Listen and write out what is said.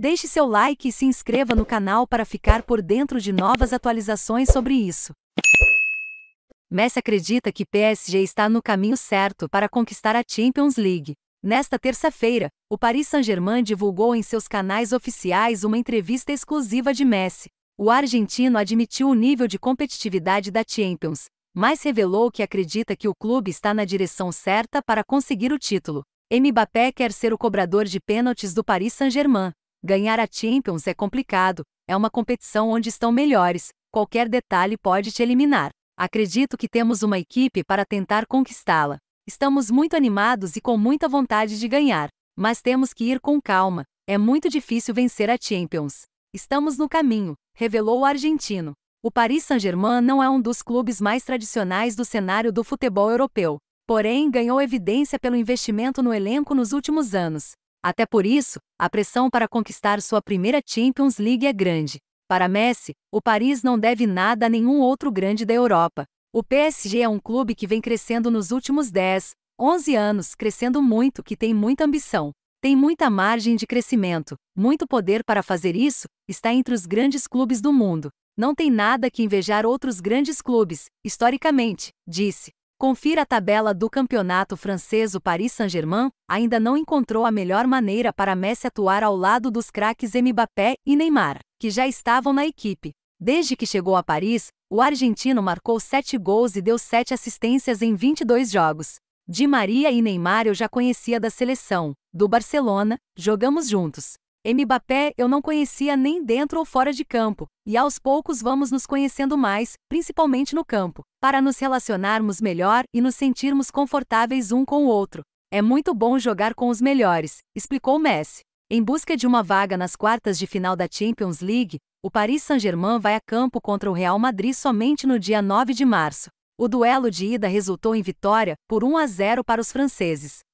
Deixe seu like e se inscreva no canal para ficar por dentro de novas atualizações sobre isso. Messi acredita que PSG está no caminho certo para conquistar a Champions League. Nesta terça-feira, o Paris Saint-Germain divulgou em seus canais oficiais uma entrevista exclusiva de Messi. O argentino admitiu o nível de competitividade da Champions, mas revelou que acredita que o clube está na direção certa para conseguir o título. Mbappé quer ser o cobrador de pênaltis do Paris Saint-Germain. Ganhar a Champions é complicado, é uma competição onde estão melhores, qualquer detalhe pode te eliminar. Acredito que temos uma equipe para tentar conquistá-la. Estamos muito animados e com muita vontade de ganhar, mas temos que ir com calma, é muito difícil vencer a Champions. Estamos no caminho, revelou o argentino. O Paris Saint-Germain não é um dos clubes mais tradicionais do cenário do futebol europeu, porém ganhou evidência pelo investimento no elenco nos últimos anos, até por isso, a pressão para conquistar sua primeira Champions League é grande. Para Messi, o Paris não deve nada a nenhum outro grande da Europa. O PSG é um clube que vem crescendo nos últimos 10, 11 anos, crescendo muito, que tem muita ambição. Tem muita margem de crescimento, muito poder para fazer isso, está entre os grandes clubes do mundo. Não tem nada que invejar outros grandes clubes, historicamente, disse. Confira a tabela do campeonato francês. O Paris Saint-Germain ainda não encontrou a melhor maneira para Messi atuar ao lado dos craques Mbappé e Neymar, que já estavam na equipe. Desde que chegou a Paris, o argentino marcou 7 gols e deu 7 assistências em 22 jogos. Di Maria e Neymar eu já conhecia da seleção, do Barcelona, jogamos juntos. Mbappé eu não conhecia nem dentro ou fora de campo, e aos poucos vamos nos conhecendo mais, principalmente no campo para nos relacionarmos melhor e nos sentirmos confortáveis um com o outro. É muito bom jogar com os melhores, explicou Messi. Em busca de uma vaga nas quartas de final da Champions League, o Paris Saint-Germain vai a campo contra o Real Madrid somente no dia 9 de março. O duelo de ida resultou em vitória por 1 a 0 para os franceses.